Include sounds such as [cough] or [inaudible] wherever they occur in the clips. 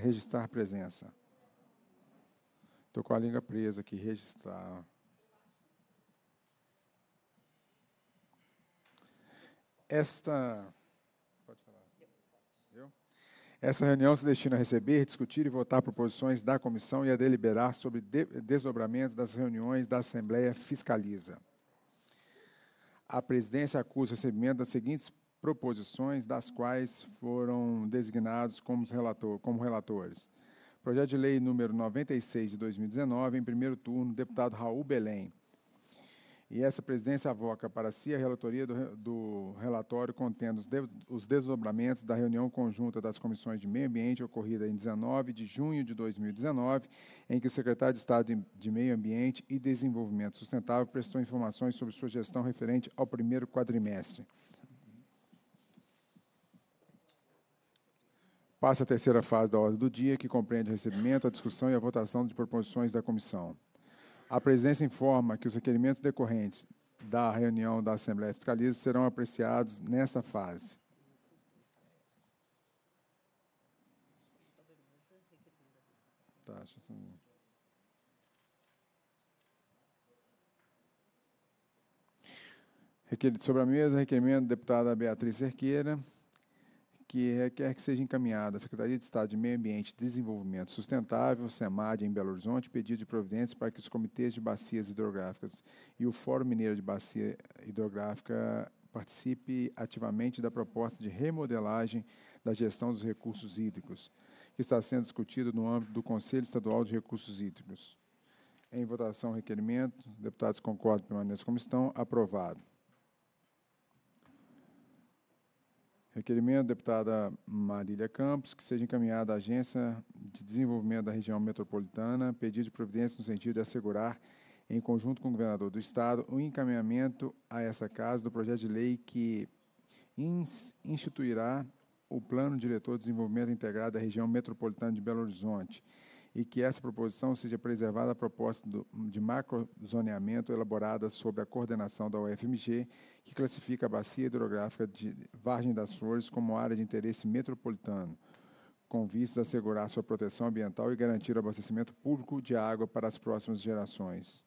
registrar presença. Estou com a língua presa aqui, registrar. Esta. Pode falar. Eu? Essa reunião se destina a receber, discutir e votar proposições da comissão e a deliberar sobre de, desdobramento das reuniões da Assembleia Fiscaliza. A presidência acusa o recebimento das seguintes proposições, das quais foram designados como, relator, como relatores. Projeto de Lei número 96 de 2019, em primeiro turno, deputado Raul Belém. E essa presidência avoca para si a relatoria do, do relatório contendo os, de, os desdobramentos da reunião conjunta das comissões de meio ambiente ocorrida em 19 de junho de 2019, em que o secretário de Estado de, de Meio Ambiente e Desenvolvimento Sustentável prestou informações sobre sua gestão referente ao primeiro quadrimestre. Passa a terceira fase da ordem do dia, que compreende o recebimento, a discussão e a votação de proposições da comissão. A presidência informa que os requerimentos decorrentes da reunião da Assembleia Fiscaliza serão apreciados nessa fase. Tá, Sobre a mesa, requerimento da deputada Beatriz Cerqueira que requer que seja encaminhada à Secretaria de Estado de Meio Ambiente e Desenvolvimento Sustentável, SEMAD, em Belo Horizonte, pedido de providências para que os comitês de bacias hidrográficas e o Fórum Mineiro de Bacia Hidrográfica participe ativamente da proposta de remodelagem da gestão dos recursos hídricos, que está sendo discutido no âmbito do Conselho Estadual de Recursos Hídricos. Em votação, requerimento. Deputados concordam, permaneçam como estão. Aprovado. Requerimento deputada Marília Campos, que seja encaminhada à Agência de Desenvolvimento da Região Metropolitana, pedido de providência no sentido de assegurar, em conjunto com o governador do Estado, o um encaminhamento a essa casa do projeto de lei que instituirá o Plano Diretor de Desenvolvimento Integrado da Região Metropolitana de Belo Horizonte, e que essa proposição seja preservada a proposta do, de macrozoneamento elaborada sobre a coordenação da UFMG, que classifica a bacia hidrográfica de Vargem das Flores como área de interesse metropolitano, com vistas a assegurar sua proteção ambiental e garantir o abastecimento público de água para as próximas gerações.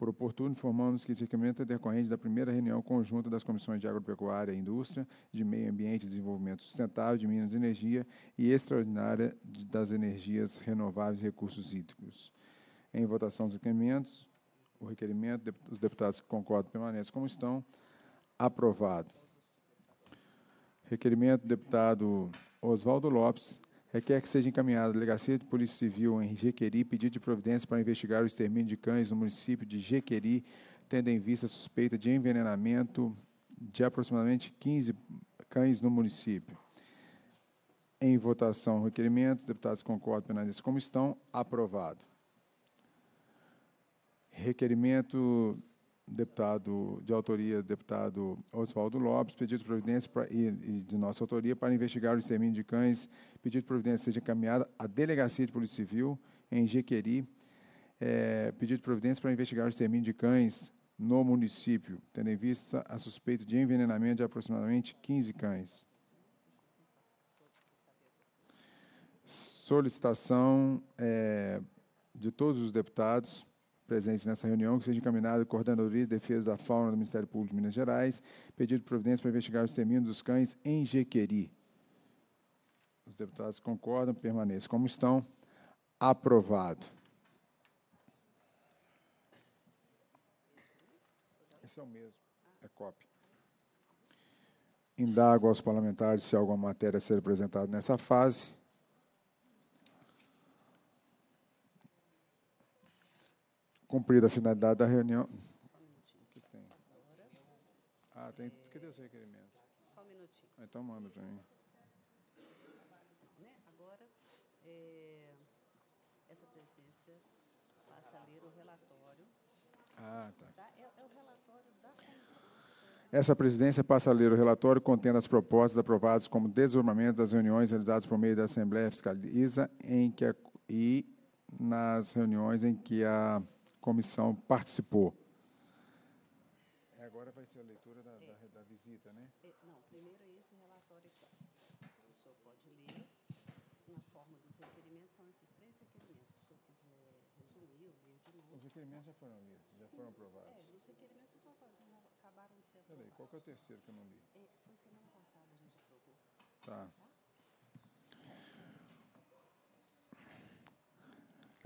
Por oportuno, informamos que esse requerimento é decorrente da primeira reunião conjunta das Comissões de Agropecuária e Indústria, de Meio Ambiente e Desenvolvimento Sustentável, de Minas e Energia e Extraordinária das Energias Renováveis e Recursos Hídricos. Em votação dos requerimentos, o requerimento, os deputados que concordam permanecem como estão. Aprovado. Requerimento do deputado Oswaldo Lopes, requer que seja encaminhado à Delegacia de Polícia Civil em Jequeri pedido de providência para investigar o extermínio de cães no município de Jequeri, tendo em vista a suspeita de envenenamento de aproximadamente 15 cães no município. Em votação o requerimento, deputados concordam, penalistas como estão, aprovado. Requerimento deputado de autoria deputado Oswaldo Lopes, pedido de providência pra, e, e, de nossa autoria para investigar o extermínio de cães, pedido de providência seja encaminhado à Delegacia de Polícia Civil em Jequeri, é, pedido de providência para investigar o extermínio de cães no município, tendo em vista a suspeita de envenenamento de aproximadamente 15 cães. Solicitação é, de todos os deputados presentes nessa reunião, que seja encaminhado à Coordenadoria de Defesa da Fauna do Ministério Público de Minas Gerais, pedido de providência para investigar o extermínio dos cães em Jequeri. Os deputados concordam, permaneçam como estão. Aprovado. Esse é o mesmo, é cópia. Indago aos parlamentares se há alguma matéria a ser apresentada nessa fase. cumprido a finalidade da reunião. Tem? Ah, tem. Cadê o seu requerimento? Só um minutinho. Ah, então manda para mim. Né, agora, é, essa presidência passa a ler o relatório. Ah, tá. É, é o relatório da comissão. Essa presidência passa a ler o relatório contendo as propostas aprovadas como desarmamento das reuniões realizadas por meio da Assembleia Fiscaliza em que a, e nas reuniões em que a comissão participou. É, agora vai ser a leitura da, da, da visita, né? É, não, primeiro é esse relatório aqui. O senhor pode ler na forma dos requerimentos, são esses três requerimentos. Se o senhor quiser resumir ou ler de novo. Os requerimentos já foram lidos, já Sim, foram aprovados. É, os requerimentos já foram, acabaram de ser aprovados. Peraí, qual que é o terceiro que eu não li? É, foi semana passada, a gente aprovou. Tá. tá?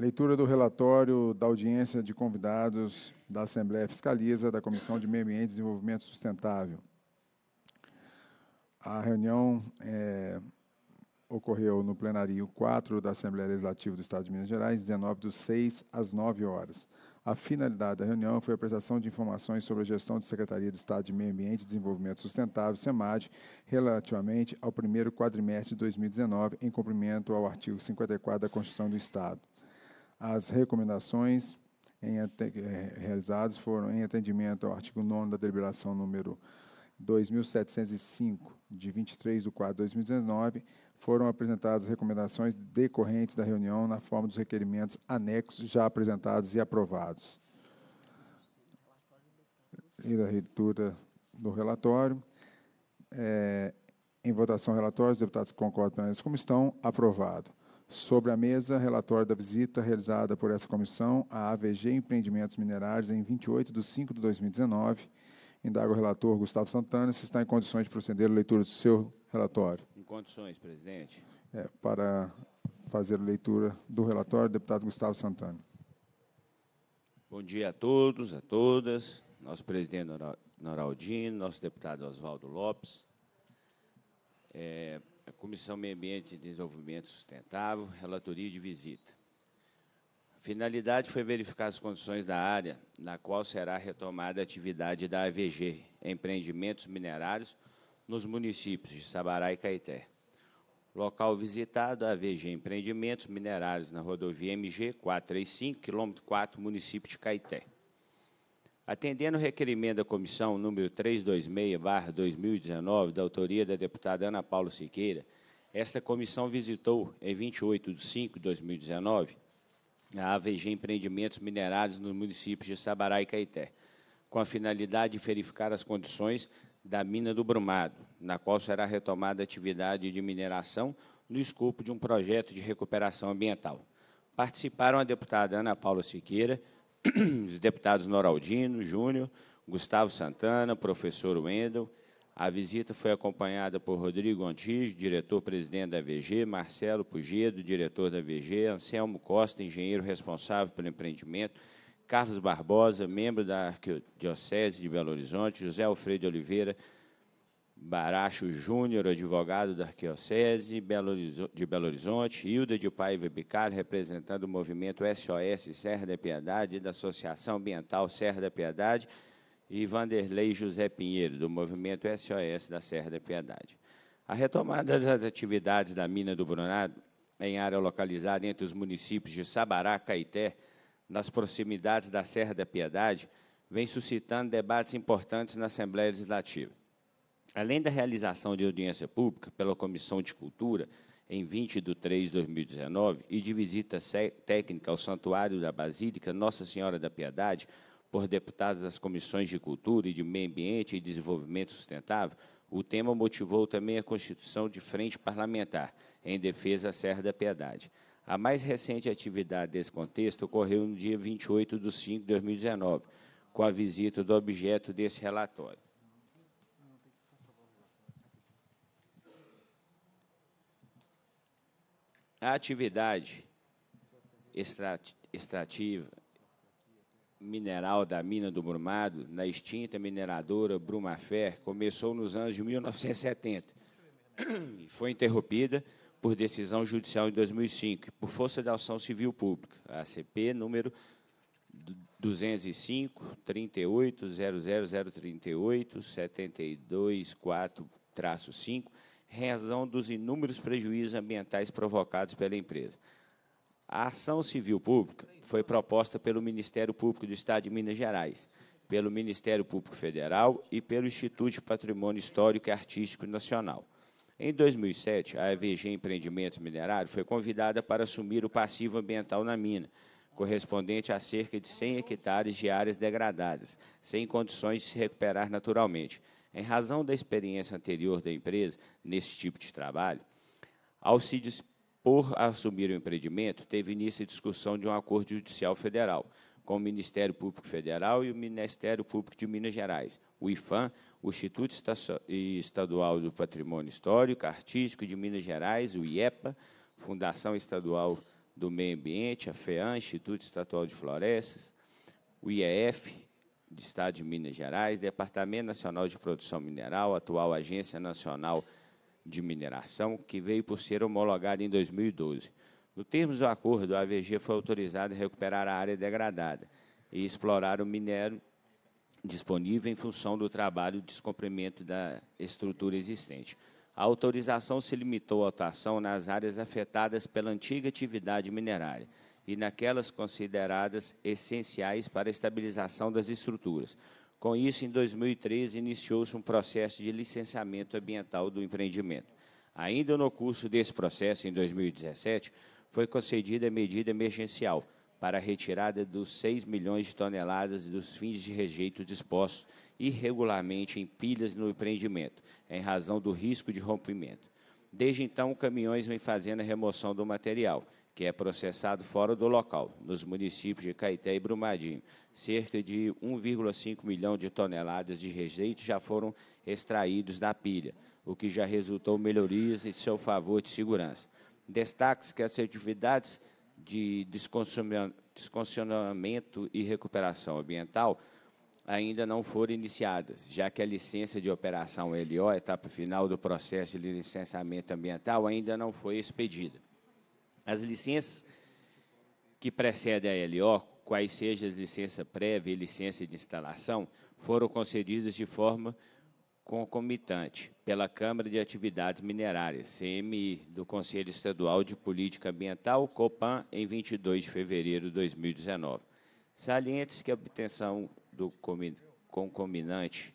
Leitura do relatório da audiência de convidados da Assembleia Fiscaliza da Comissão de Meio Ambiente e Desenvolvimento Sustentável. A reunião é, ocorreu no plenário 4 da Assembleia Legislativa do Estado de Minas Gerais, 19 do 6 às 9 horas. A finalidade da reunião foi a prestação de informações sobre a gestão da Secretaria de Estado de Meio Ambiente e Desenvolvimento Sustentável, SEMAD, relativamente ao primeiro quadrimestre de 2019, em cumprimento ao artigo 54 da Constituição do Estado. As recomendações em, eh, realizadas foram em atendimento ao artigo 9 da deliberação número 2705, de 23 de 4 de 2019, foram apresentadas recomendações decorrentes da reunião na forma dos requerimentos anexos já apresentados e aprovados. E da leitura do relatório. É, em votação, relatórios, deputados que concordam, como estão, aprovado. Sobre a mesa, relatório da visita realizada por essa comissão à AVG Empreendimentos Minerais em 28 de 5 de 2019. Indaga o relator Gustavo Santana se está em condições de proceder à leitura do seu relatório. Em condições, presidente. É, para fazer a leitura do relatório, deputado Gustavo Santana. Bom dia a todos, a todas. Nosso presidente Noraldino, nosso deputado Oswaldo Lopes. É, a Comissão Meio Ambiente e Desenvolvimento Sustentável, relatoria de visita. A finalidade foi verificar as condições da área na qual será retomada a atividade da AVG, empreendimentos minerários, nos municípios de Sabará e Caeté. Local visitado, AVG Empreendimentos Minerários, na rodovia MG 435, quilômetro 4, município de Caeté. Atendendo o requerimento da comissão número 326/2019, da autoria da deputada Ana Paula Siqueira, esta comissão visitou em 28 de 5 de 2019 a AVG Empreendimentos Minerados nos municípios de Sabará e Caeté, com a finalidade de verificar as condições da mina do Brumado, na qual será retomada a atividade de mineração no escopo de um projeto de recuperação ambiental. Participaram a deputada Ana Paula Siqueira, [clears throat] os deputados Noraldino, Júnior, Gustavo Santana, professor Wendel. A visita foi acompanhada por Rodrigo Antis, diretor-presidente da VG, Marcelo Pugedo, diretor da VG, Anselmo Costa, engenheiro responsável pelo empreendimento, Carlos Barbosa, membro da Arquidiocese de Belo Horizonte, José Alfredo Oliveira, Baracho Júnior, advogado da Arquidiocese de Belo Horizonte, Hilda de Paiva Bicar, representando o movimento SOS Serra da Piedade, da Associação Ambiental Serra da Piedade, e Vanderlei José Pinheiro, do movimento SOS da Serra da Piedade. A retomada das atividades da mina do Brunado, em área localizada entre os municípios de Sabará, Caeté, nas proximidades da Serra da Piedade, vem suscitando debates importantes na Assembleia Legislativa. Além da realização de audiência pública pela Comissão de Cultura, em 20 de 3 de 2019, e de visita técnica ao Santuário da Basílica Nossa Senhora da Piedade, por deputados das Comissões de Cultura e de Meio Ambiente e Desenvolvimento Sustentável, o tema motivou também a constituição de Frente Parlamentar, em defesa da Serra da Piedade. A mais recente atividade desse contexto ocorreu no dia 28 de 5 de 2019, com a visita do objeto desse relatório. A atividade extrativa mineral da mina do Brumado, na extinta mineradora Brumafer, começou nos anos de 1970 e foi interrompida por decisão judicial em 2005, por força da ação civil pública, ACP número 205 38 00038 724-5 razão dos inúmeros prejuízos ambientais provocados pela empresa. A ação civil pública foi proposta pelo Ministério Público do Estado de Minas Gerais, pelo Ministério Público Federal e pelo Instituto de Patrimônio Histórico e Artístico Nacional. Em 2007, a EVG Empreendimentos Minerários foi convidada para assumir o passivo ambiental na mina, correspondente a cerca de 100 hectares de áreas degradadas, sem condições de se recuperar naturalmente. Em razão da experiência anterior da empresa nesse tipo de trabalho, ao se dispor a assumir o empreendimento, teve início a discussão de um acordo judicial federal com o Ministério Público Federal e o Ministério Público de Minas Gerais, o IFAM, o Instituto Estadual do Patrimônio Histórico, Artístico de Minas Gerais, o IEPA, Fundação Estadual do Meio Ambiente, a FEAM, Instituto Estadual de Florestas, o IEF, do Estado de Minas Gerais, Departamento Nacional de Produção Mineral, atual Agência Nacional de Mineração, que veio por ser homologada em 2012. No termos do acordo, a AVG foi autorizada a recuperar a área degradada e explorar o minério disponível em função do trabalho de descomprimento da estrutura existente. A autorização se limitou à atuação nas áreas afetadas pela antiga atividade minerária, e naquelas consideradas essenciais para a estabilização das estruturas. Com isso, em 2013, iniciou-se um processo de licenciamento ambiental do empreendimento. Ainda no curso desse processo, em 2017, foi concedida a medida emergencial para a retirada dos 6 milhões de toneladas dos fins de rejeito dispostos irregularmente em pilhas no empreendimento, em razão do risco de rompimento. Desde então, caminhões vêm fazendo a remoção do material que é processado fora do local, nos municípios de Caeté e Brumadinho. Cerca de 1,5 milhão de toneladas de rejeito já foram extraídos da pilha, o que já resultou melhorias em seu favor de segurança. Destaque-se que as atividades de descongestionamento e recuperação ambiental ainda não foram iniciadas, já que a licença de operação LO, etapa final do processo de licenciamento ambiental, ainda não foi expedida. As licenças que precedem a LO, quais sejam as licença prévia e licença de instalação, foram concedidas de forma concomitante pela Câmara de Atividades Minerárias, CMI, do Conselho Estadual de Política Ambiental, COPAN, em 22 de fevereiro de 2019. Salientes que a obtenção do concominante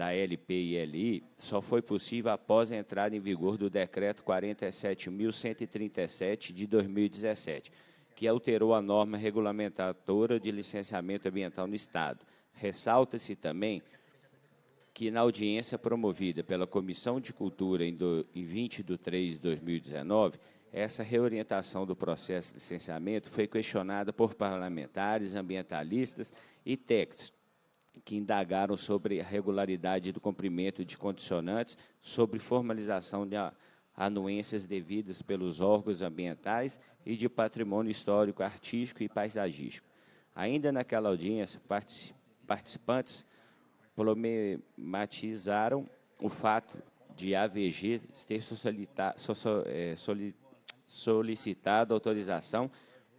da LP e LI só foi possível após a entrada em vigor do Decreto 47.137 de 2017, que alterou a norma regulamentadora de licenciamento ambiental no Estado. Ressalta-se também que, na audiência promovida pela Comissão de Cultura em 20 de 3 de 2019, essa reorientação do processo de licenciamento foi questionada por parlamentares, ambientalistas e técnicos, que indagaram sobre a regularidade do cumprimento de condicionantes, sobre formalização de anuências devidas pelos órgãos ambientais e de patrimônio histórico, artístico e paisagístico. Ainda naquela audiência, participantes problematizaram o fato de a AVG ter eh, solicitado autorização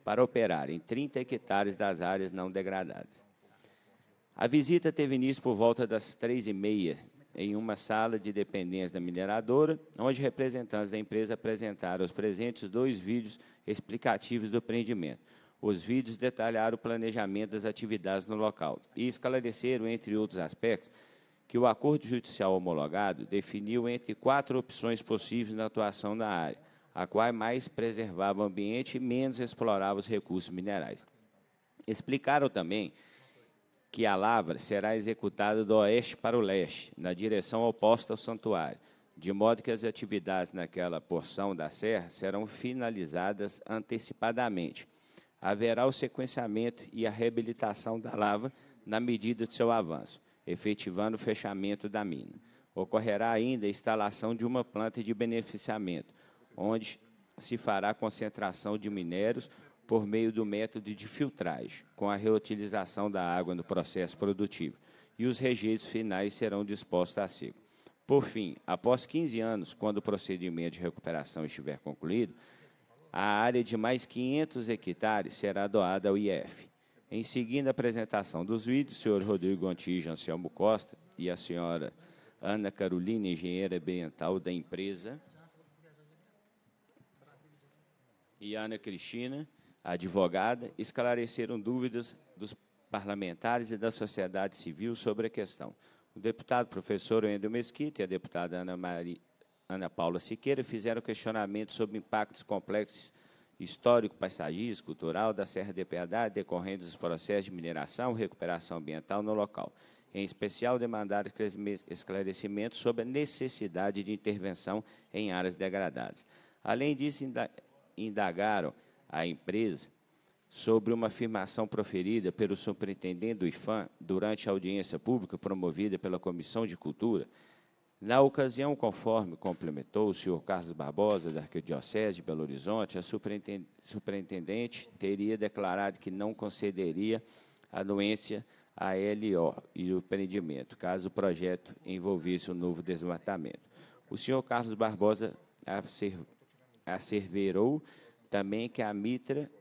para operar em 30 hectares das áreas não degradadas. A visita teve início por volta das três e meia, em uma sala de dependência da mineradora, onde representantes da empresa apresentaram aos presentes dois vídeos explicativos do empreendimento. Os vídeos detalharam o planejamento das atividades no local e esclareceram, entre outros aspectos, que o acordo judicial homologado definiu entre quatro opções possíveis na atuação da área, a qual mais preservava o ambiente e menos explorava os recursos minerais. Explicaram também que a lavra será executada do oeste para o leste, na direção oposta ao santuário, de modo que as atividades naquela porção da serra serão finalizadas antecipadamente. Haverá o sequenciamento e a reabilitação da lava na medida de seu avanço, efetivando o fechamento da mina. Ocorrerá ainda a instalação de uma planta de beneficiamento, onde se fará concentração de minérios por meio do método de filtragem, com a reutilização da água no processo produtivo, e os rejeitos finais serão dispostos a seco. Por fim, após 15 anos, quando o procedimento de recuperação estiver concluído, a área de mais 500 hectares será doada ao IF. Em seguida, a apresentação dos vídeos, o senhor Rodrigo Antijo Anselmo Costa e a senhora Ana Carolina, engenheira ambiental da empresa, e Ana Cristina, a advogada esclareceram dúvidas dos parlamentares e da sociedade civil sobre a questão. O deputado professor Wendel Mesquita e a deputada Ana, Maria, Ana Paula Siqueira fizeram questionamentos sobre impactos complexos histórico, paisagístico, cultural da Serra de Piedade decorrentes dos processos de mineração e recuperação ambiental no local. Em especial, demandaram esclarecimentos sobre a necessidade de intervenção em áreas degradadas. Além disso, indagaram à empresa sobre uma afirmação proferida pelo superintendente do IFAM durante a audiência pública promovida pela Comissão de Cultura. Na ocasião, conforme complementou o senhor Carlos Barbosa, da Arquidiocese de Belo Horizonte, a superintendente teria declarado que não concederia anuência à LO e o prendimento, caso o projeto envolvesse um novo desmatamento. O senhor Carlos Barbosa asserverou também que a Mitra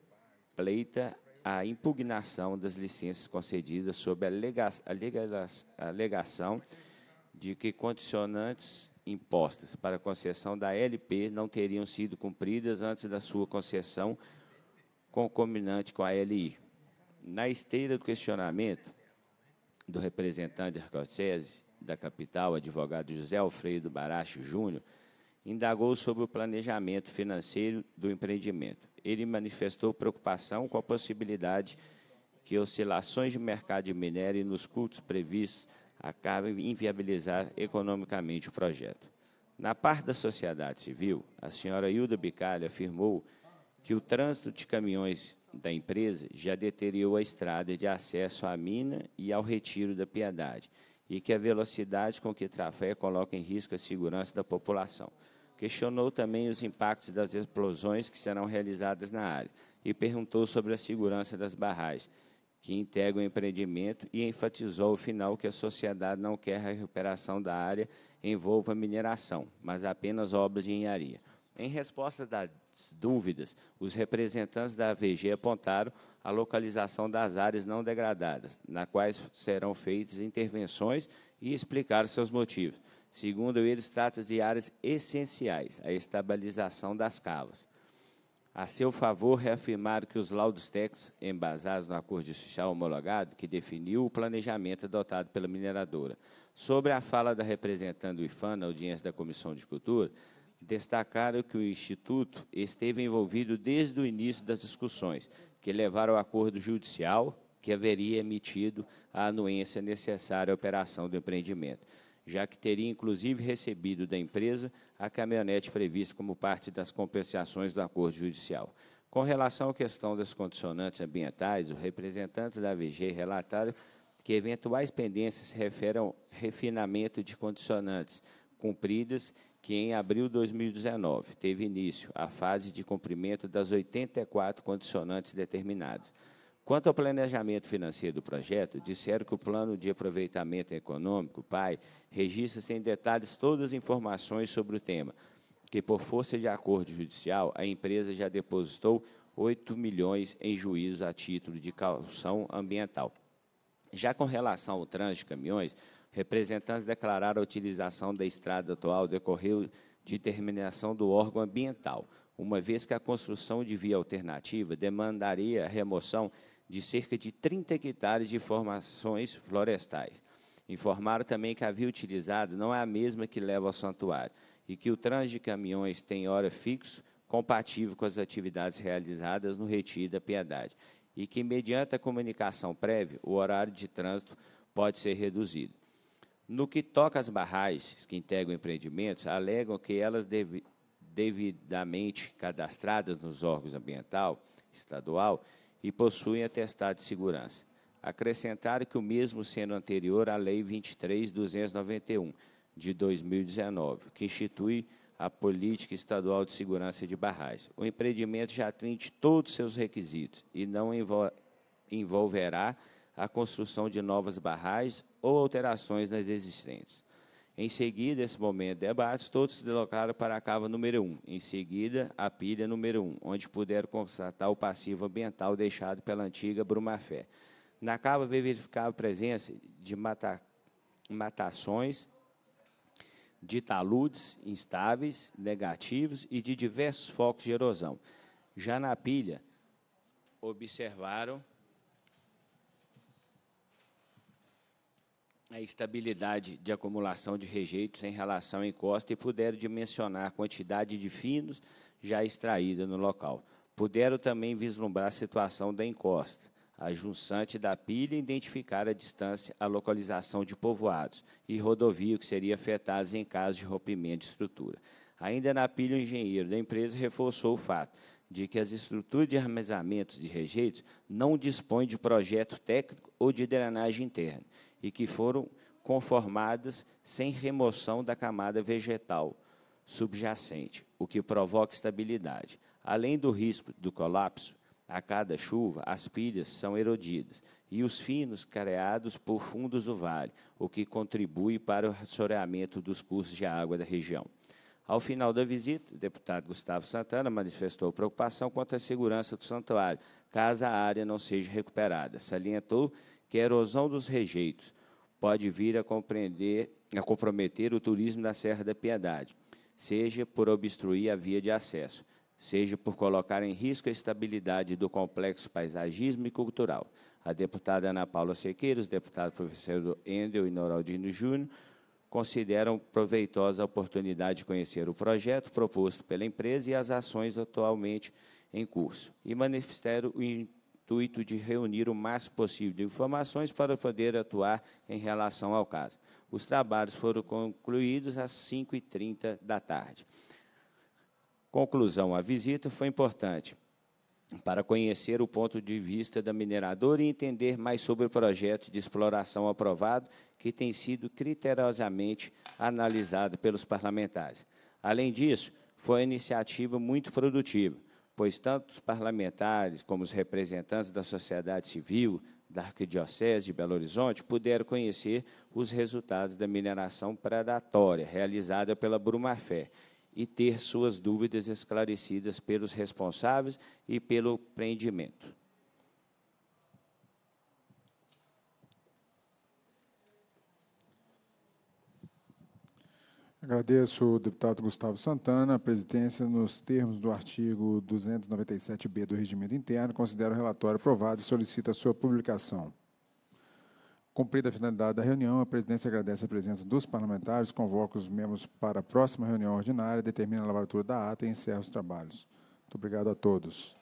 pleita a impugnação das licenças concedidas sob a, alegação de que condicionantes impostas para concessão da LP não teriam sido cumpridas antes da sua concessão concominante com a LI. Na esteira do questionamento do representante da da capital, advogado José Alfredo Baracho Júnior, indagou sobre o planejamento financeiro do empreendimento. Ele manifestou preocupação com a possibilidade que oscilações de mercado de minério e nos cultos previstos acabem inviabilizar economicamente o projeto. Na parte da sociedade civil, a senhora Hilda Bicalho afirmou que o trânsito de caminhões da empresa já deteriorou a estrada de acesso à mina e ao retiro da Piedade e que a velocidade com que trafega coloca em risco a segurança da população. Questionou também os impactos das explosões que serão realizadas na área e perguntou sobre a segurança das barragens que integram o empreendimento e enfatizou, ao final, que a sociedade não quer a recuperação da área envolva mineração, mas apenas obras de engenharia. Em resposta às dúvidas, os representantes da AVG apontaram a localização das áreas não degradadas, na quais serão feitas intervenções e explicaram seus motivos. Segundo eles, trata de áreas essenciais, a estabilização das cavas. A seu favor, reafirmaram que os laudos técnicos, embasados no acordo judicial homologado, que definiu o planejamento adotado pela mineradora. Sobre a fala da representante do IFAN na audiência da Comissão de Cultura, destacaram que o Instituto esteve envolvido desde o início das discussões, que levaram ao acordo judicial que haveria emitido a anuência necessária à operação do empreendimento já que teria inclusive recebido da empresa a caminhonete prevista como parte das compensações do acordo judicial. Com relação à questão das condicionantes ambientais, os representantes da VG relataram que eventuais pendências se referem ao refinamento de condicionantes cumpridas que em abril de 2019 teve início a fase de cumprimento das 84 condicionantes determinadas. Quanto ao planejamento financeiro do projeto, disseram que o plano de aproveitamento econômico, PAI, registra sem detalhes todas as informações sobre o tema, que por força de acordo judicial, a empresa já depositou 8 milhões em juízo a título de caução ambiental. Já com relação ao trânsito de caminhões, representantes declararam a utilização da estrada atual decorreu de terminação do órgão ambiental, uma vez que a construção de via alternativa demandaria a remoção de cerca de 30 hectares de formações florestais. Informaram também que a via utilizada não é a mesma que leva ao santuário e que o trânsito de caminhões tem hora fixa compatível com as atividades realizadas no Retiro da Piedade, e que, mediante a comunicação prévia, o horário de trânsito pode ser reduzido. No que toca às barragens que integram empreendimentos, alegam que elas devidamente cadastradas nos órgãos ambiental estadual e possuem atestado de segurança. Acrescentaram que o mesmo sendo anterior à Lei 23.291, de 2019, que institui a Política Estadual de Segurança de Barragens. O empreendimento já atende todos os seus requisitos e não envolverá a construção de novas barragens ou alterações nas existentes. Em seguida, esse momento de debate, todos se deslocaram para a cava número 1. Em seguida, a pilha número 1, onde puderam constatar o passivo ambiental deixado pela antiga Brumafé. Na cava veio verificar a presença de mata, matações, de taludes instáveis, negativos e de diversos focos de erosão. Já na pilha, observaram a estabilidade de acumulação de rejeitos em relação à encosta e puderam dimensionar a quantidade de finos já extraída no local. Puderam também vislumbrar a situação da encosta, a junçante da pilha e identificar a distância, a localização de povoados e rodovia que seriam afetados em caso de rompimento de estrutura. Ainda na pilha, o engenheiro da empresa reforçou o fato de que as estruturas de armazenamento de rejeitos não dispõem de projeto técnico ou de drenagem interna e que foram conformadas sem remoção da camada vegetal subjacente, o que provoca estabilidade. Além do risco do colapso, a cada chuva, as pilhas são erodidas e os finos careados por fundos do vale, o que contribui para o assoreamento dos cursos de água da região. Ao final da visita, o deputado Gustavo Santana manifestou preocupação quanto à segurança do santuário, caso a área não seja recuperada. Salientou que a erosão dos rejeitos pode vir a, a comprometer o turismo da Serra da Piedade, seja por obstruir a via de acesso, seja por colocar em risco a estabilidade do complexo paisagismo e cultural. A deputada Ana Paula Sequeiros, deputado professor Endel e Noraldino Júnior, consideram proveitosa a oportunidade de conhecer o projeto proposto pela empresa e as ações atualmente em curso. E manifestaram o intuito de reunir o máximo possível de informações para poder atuar em relação ao caso. Os trabalhos foram concluídos às 5h30 da tarde. Conclusão: a visita foi importante para conhecer o ponto de vista da mineradora e entender mais sobre o projeto de exploração aprovado, que tem sido criteriosamente analisado pelos parlamentares. Além disso, foi uma iniciativa muito produtiva pois tanto os parlamentares como os representantes da sociedade civil da Arquidiocese de Belo Horizonte puderam conhecer os resultados da mineração predatória realizada pela Brumafé e ter suas dúvidas esclarecidas pelos responsáveis e pelo prendimento. Agradeço o deputado Gustavo Santana. A presidência, nos termos do artigo 297-B do Regimento Interno, considera o relatório aprovado e solicita a sua publicação. Cumprida a finalidade da reunião, a presidência agradece a presença dos parlamentares, convoca os membros para a próxima reunião ordinária, determina a lavratura da ata e encerra os trabalhos. Muito obrigado a todos.